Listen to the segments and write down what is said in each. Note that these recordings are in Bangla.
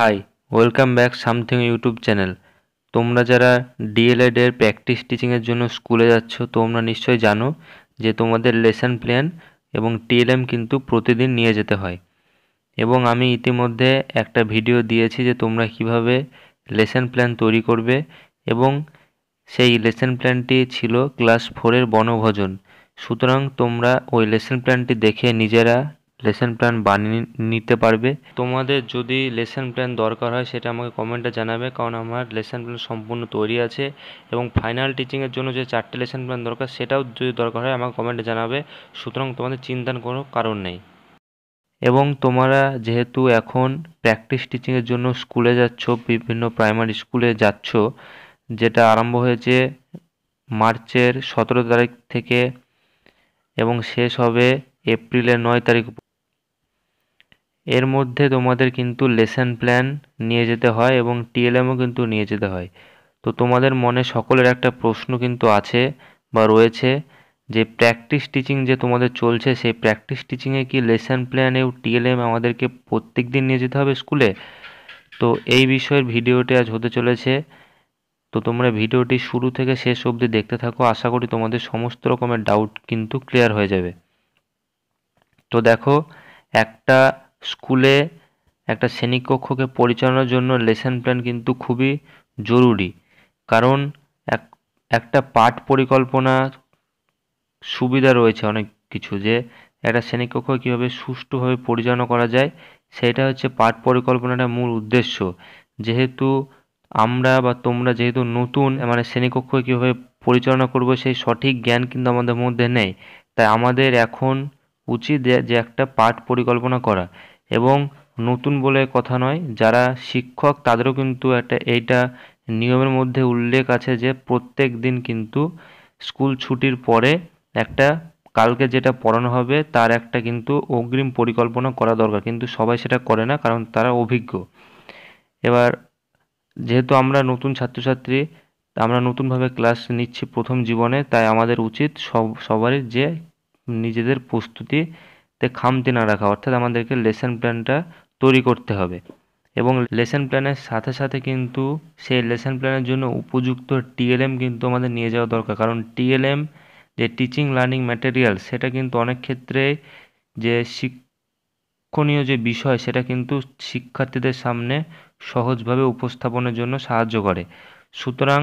high welcome back something YouTube channel তোমরা যারা ডিএলএড e এর প্র্যাকটিস টিচিংয়ের জন্য স্কুলে যাচ্ছ তোমরা নিশ্চয়ই জানো যে তোমাদের লেসন প্ল্যান এবং টিএলএম কিন্তু প্রতিদিন নিয়ে যেতে হয় এবং আমি ইতিমধ্যে একটা ভিডিও দিয়েছি যে তোমরা কিভাবে লেসন প্ল্যান তৈরি করবে এবং সেই লেসন প্ল্যানটি ছিল ক্লাস ফোরের বনভোজন সুতরাং তোমরা ওই লেসন প্ল্যানটি দেখে নিজেরা লেসন প্ল্যান বানিয়ে নিতে পারবে তোমাদের যদি লেসন প্ল্যান দরকার হয় সেটা আমাকে কমেন্টে জানাবে কারণ আমার লেসন প্ল্যান সম্পূর্ণ তৈরি আছে এবং ফাইনাল টিচিংয়ের জন্য যে চারটে লেসন প্ল্যান দরকার সেটাও যদি দরকার হয় আমাকে কমেন্টে জানাবে সুতরাং তোমাদের চিন্তার কোনো কারণ নেই এবং তোমরা যেহেতু এখন প্র্যাকটিস টিচিংয়ের জন্য স্কুলে যাচ্ছ বিভিন্ন প্রাইমারি স্কুলে যাচ্ছ যেটা আরম্ভ হয়েছে মার্চের সতেরো তারিখ থেকে এবং শেষ হবে এপ্রিলের নয় তারিখ এর মধ্যে তোমাদের কিন্তু লেসন প্ল্যান নিয়ে যেতে হয় এবং টিএলএমও কিন্তু নিয়ে যেতে হয় তো তোমাদের মনে সকলের একটা প্রশ্ন কিন্তু আছে বা রয়েছে যে প্র্যাকটিস টিচিং যে তোমাদের চলছে সেই প্র্যাকটিস টিচিংয়ে কি লেসন প্ল্যানেও টিএলএম আমাদেরকে প্রত্যেক দিন নিয়ে যেতে হবে স্কুলে তো এই বিষয়ের ভিডিওটি আজ হতে চলেছে তো তোমরা ভিডিওটি শুরু থেকে শেষ অবধি দেখতে থাকো আশা করি তোমাদের সমস্ত রকমের ডাউট কিন্তু ক্লিয়ার হয়ে যাবে তো দেখো একটা স্কুলে একটা শ্রেণীকক্ষকে পরিচালনার জন্য লেসন প্ল্যান কিন্তু খুবই জরুরি কারণ এক একটা পাঠ পরিকল্পনা সুবিধা রয়েছে অনেক কিছু যে একটা শ্রেণীকক্ষ কীভাবে সুষ্ঠুভাবে পরিচালনা করা যায় সেটা হচ্ছে পাঠ পরিকল্পনাটা মূল উদ্দেশ্য যেহেতু আমরা বা তোমরা যেহেতু নতুন মানে শ্রেণীকক্ষ কীভাবে পরিচালনা করব সেই সঠিক জ্ঞান কিন্তু আমাদের মধ্যে নেই তাই আমাদের এখন উচিত যে একটা পাঠ পরিকল্পনা করা এবং নতুন বলে কথা নয় যারা শিক্ষক তাদেরও কিন্তু একটা এইটা নিয়মের মধ্যে উল্লেখ আছে যে প্রত্যেক দিন কিন্তু স্কুল ছুটির পরে একটা কালকে যেটা পড়ানো হবে তার একটা কিন্তু অগ্রিম পরিকল্পনা করা দরকার কিন্তু সবাই সেটা করে না কারণ তারা অভিজ্ঞ এবার যেহেতু আমরা নতুন ছাত্রছাত্রী আমরা নতুনভাবে ক্লাস নিচ্ছি প্রথম জীবনে তাই আমাদের উচিত সব সবারই যে নিজেদের প্রস্তুতি তে খামতি না রাখা অর্থাৎ আমাদেরকে লেসন প্ল্যানটা তৈরি করতে হবে এবং লেসন প্ল্যানের সাথে সাথে কিন্তু সেই লেসন প্ল্যানের জন্য উপযুক্ত টিএলএম কিন্তু আমাদের নিয়ে যাওয়া দরকার কারণ টিএলএম যে টিচিং লার্নিং ম্যাটেরিয়াল সেটা কিন্তু অনেক ক্ষেত্রে যে শিক্ষণীয় যে বিষয় সেটা কিন্তু শিক্ষার্থীদের সামনে সহজভাবে উপস্থাপনের জন্য সাহায্য করে সুতরাং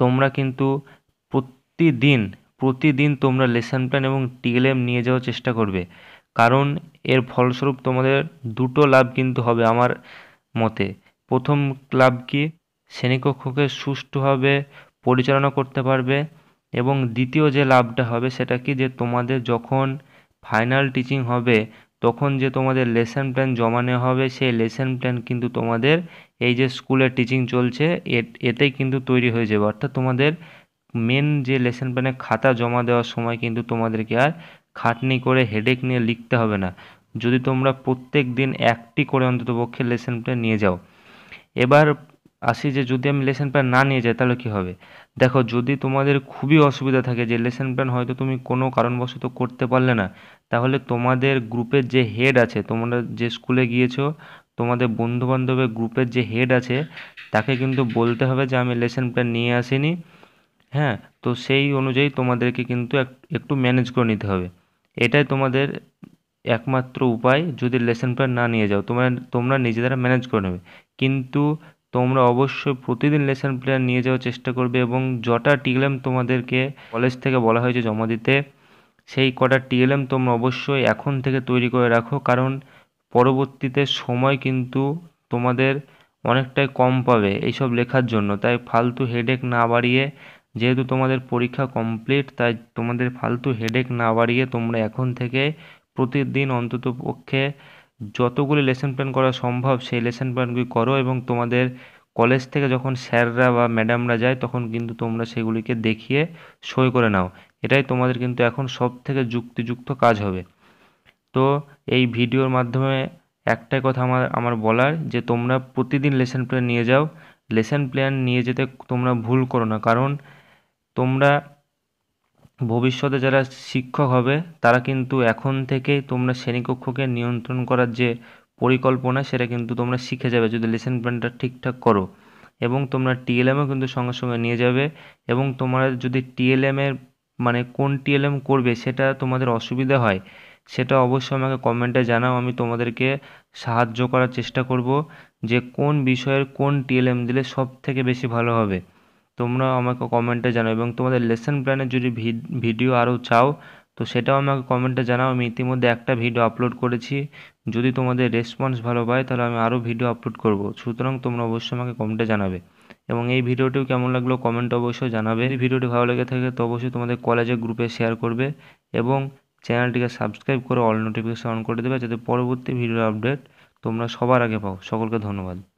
তোমরা কিন্তু প্রতিদিন প্রতিদিন তোমরা লেসন প্ল্যান এবং টিএলএম নিয়ে যাওয়ার চেষ্টা করবে কারণ এর ফলস্বরূপ তোমাদের দুটো লাভ কিন্তু হবে আমার মতে প্রথম লাভ কি শ্রেণীকক্ষকে সুষ্ঠুভাবে পরিচালনা করতে পারবে এবং দ্বিতীয় যে লাভটা হবে সেটা কি যে তোমাদের যখন ফাইনাল টিচিং হবে তখন যে তোমাদের লেসন প্ল্যান জমা নেওয়া হবে সেই লেসন প্ল্যান কিন্তু তোমাদের এই যে স্কুলের টিচিং চলছে এতেই কিন্তু তৈরি হয়ে যাবে অর্থাৎ তোমাদের মেন যে লেসেন প্ল্যানে খাতা জমা দেওয়ার সময় কিন্তু তোমাদেরকে আর খাটনি করে হেডেক নিয়ে লিখতে হবে না যদি তোমরা প্রত্যেক দিন একটি করে অন্ততপক্ষে লেসেন প্ল্যান নিয়ে যাও এবার আসি যে যদি আমি লেসেন প্ল্যান না নিয়ে যাই তাহলে কী হবে দেখো যদি তোমাদের খুবই অসুবিধা থাকে যে লেসেন প্ল্যান হয়তো তুমি কোনো কারণবশত করতে পারলে না তাহলে তোমাদের গ্রুপের যে হেড আছে তোমরা যে স্কুলে গিয়েছো তোমাদের বন্ধুবান্ধবের গ্রুপের যে হেড আছে তাকে কিন্তু বলতে হবে যে আমি লেসেন প্ল্যান নিয়ে আসিনি হ্যাঁ তো সেই অনুযায়ী তোমাদেরকে কিন্তু এক একটু ম্যানেজ করে নিতে হবে এটাই তোমাদের একমাত্র উপায় যদি লেসন প্ল্যান না নিয়ে যাও তোমরা তোমরা নিজেরা ম্যানেজ করে নেবে কিন্তু তোমরা অবশ্যই প্রতিদিন লেসন প্ল্যান নিয়ে যাওয়ার চেষ্টা করবে এবং যটা টিএলএম তোমাদেরকে কলেজ থেকে বলা হয়েছে জমা দিতে সেই কটা টিএলএম তোমরা অবশ্যই এখন থেকে তৈরি করে রাখো কারণ পরবর্তীতে সময় কিন্তু তোমাদের অনেকটাই কম পাবে এইসব লেখার জন্য তাই ফালতু হেডেক না বাড়িয়ে যেহেতু তোমাদের পরীক্ষা কমপ্লিট তাই তোমাদের ফালতু হেডেক না বাড়িয়ে তোমরা এখন থেকে প্রতিদিন অন্তত পক্ষে যতগুলি লেসন প্ল্যান করা সম্ভব সেই লেসন প্ল্যানগুলি করো এবং তোমাদের কলেজ থেকে যখন স্যাররা বা ম্যাডামরা যায় তখন কিন্তু তোমরা সেগুলিকে দেখিয়ে সই করে নাও এটাই তোমাদের কিন্তু এখন সব থেকে যুক্তিযুক্ত কাজ হবে তো এই ভিডিওর মাধ্যমে একটাই কথা আমার আমার বলার যে তোমরা প্রতিদিন লেসন প্ল্যান নিয়ে যাও লেসন প্ল্যান নিয়ে যেতে তোমরা ভুল করো না কারণ তোমরা ভবিষ্যতে যারা শিক্ষক হবে তারা কিন্তু এখন থেকেই তোমরা শ্রেণীকক্ষকে নিয়ন্ত্রণ করার যে পরিকল্পনা সেটা কিন্তু তোমরা শিখে যাবে যদি লেসন প্ল্যানটা ঠিকঠাক করো এবং তোমরা টিএলএমও কিন্তু সঙ্গে সঙ্গে নিয়ে যাবে এবং তোমরা যদি টিএলএমের মানে কোন টিএলএম করবে সেটা তোমাদের অসুবিধা হয় সেটা অবশ্যই আমাকে কমেন্টে জানাও আমি তোমাদেরকে সাহায্য করার চেষ্টা করব যে কোন বিষয়ের কোন টিএলএম দিলে সব থেকে বেশি ভালো হবে তোমরা আমাকে কমেন্টে জানাও এবং তোমাদের লেসন প্ল্যানের যদি ভিডিও আরও চাও তো সেটাও আমাকে কমেন্টে জানাও আমি ইতিমধ্যে একটা ভিডিও আপলোড করেছি যদি তোমাদের রেসপন্স ভালো পায় তাহলে আমি আরও ভিডিও আপলোড করব সুতরাং তোমরা অবশ্যই আমাকে কমেন্টে জানাবে এবং এই ভিডিওটিও কেমন লাগলো কমেন্ট অবশ্যই জানাবে এই ভিডিওটি ভালো লেগে থাকে তো অবশ্যই তোমাদের কলেজের গ্রুপে শেয়ার করবে এবং চ্যানেলটিকে সাবস্ক্রাইব করে অল নোটিফিকেশন অন করে দেবে যাতে পরবর্তী ভিডিও আপডেট তোমরা সবার আগে পাও সকলকে ধন্যবাদ